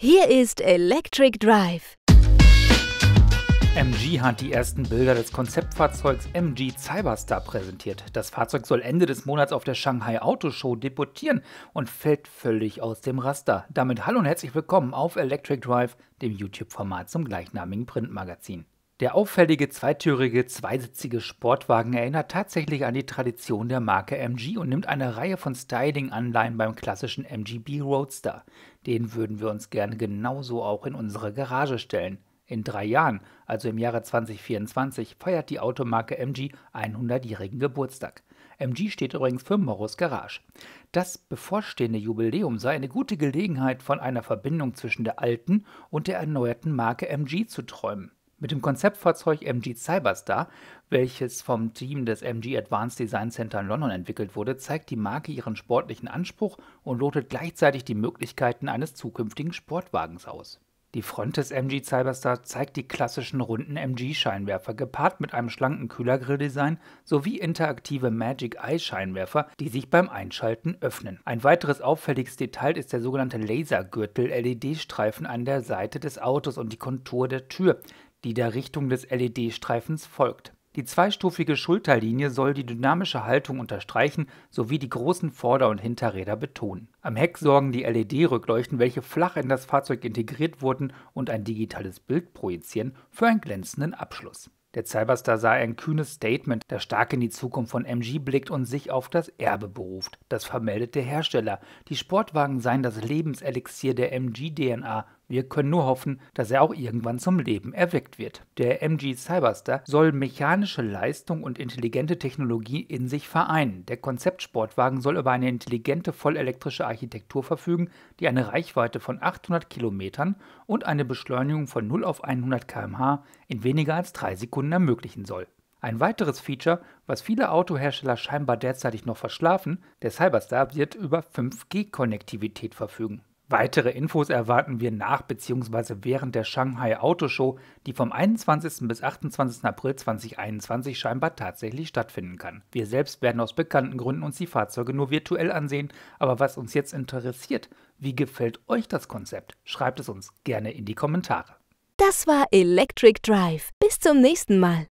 Hier ist Electric Drive. MG hat die ersten Bilder des Konzeptfahrzeugs MG Cyberstar präsentiert. Das Fahrzeug soll Ende des Monats auf der Shanghai Auto Show debütieren und fällt völlig aus dem Raster. Damit hallo und herzlich willkommen auf Electric Drive, dem YouTube-Format zum gleichnamigen Printmagazin. Der auffällige zweitürige, zweisitzige Sportwagen erinnert tatsächlich an die Tradition der Marke MG und nimmt eine Reihe von Styling-Anleihen beim klassischen MGB Roadster. Den würden wir uns gerne genauso auch in unsere Garage stellen. In drei Jahren, also im Jahre 2024, feiert die Automarke MG 100-jährigen Geburtstag. MG steht übrigens für Morros Garage. Das bevorstehende Jubiläum sei eine gute Gelegenheit, von einer Verbindung zwischen der alten und der erneuerten Marke MG zu träumen. Mit dem Konzeptfahrzeug MG Cyberstar, welches vom Team des MG Advanced Design Center in London entwickelt wurde, zeigt die Marke ihren sportlichen Anspruch und lotet gleichzeitig die Möglichkeiten eines zukünftigen Sportwagens aus. Die Front des MG Cyberstar zeigt die klassischen runden MG-Scheinwerfer gepaart mit einem schlanken Kühlergrill-Design sowie interaktive Magic Eye-Scheinwerfer, die sich beim Einschalten öffnen. Ein weiteres auffälliges Detail ist der sogenannte Lasergürtel LED-Streifen an der Seite des Autos und die Kontur der Tür, die der Richtung des LED-Streifens folgt. Die zweistufige Schulterlinie soll die dynamische Haltung unterstreichen sowie die großen Vorder- und Hinterräder betonen. Am Heck sorgen die LED-Rückleuchten, welche flach in das Fahrzeug integriert wurden und ein digitales Bild projizieren, für einen glänzenden Abschluss. Der Cyberstar sah ein kühnes Statement, das stark in die Zukunft von MG blickt und sich auf das Erbe beruft. Das vermeldet der Hersteller. Die Sportwagen seien das Lebenselixier der MG-DNA, wir können nur hoffen, dass er auch irgendwann zum Leben erweckt wird. Der MG Cyberstar soll mechanische Leistung und intelligente Technologie in sich vereinen. Der Konzeptsportwagen soll über eine intelligente vollelektrische Architektur verfügen, die eine Reichweite von 800 Kilometern und eine Beschleunigung von 0 auf 100 km/h in weniger als 3 Sekunden ermöglichen soll. Ein weiteres Feature, was viele Autohersteller scheinbar derzeitig noch verschlafen, der Cyberstar wird über 5G-Konnektivität verfügen. Weitere Infos erwarten wir nach bzw. während der Shanghai Autoshow, die vom 21. bis 28. April 2021 scheinbar tatsächlich stattfinden kann. Wir selbst werden aus bekannten Gründen uns die Fahrzeuge nur virtuell ansehen, aber was uns jetzt interessiert, wie gefällt euch das Konzept? Schreibt es uns gerne in die Kommentare. Das war Electric Drive. Bis zum nächsten Mal.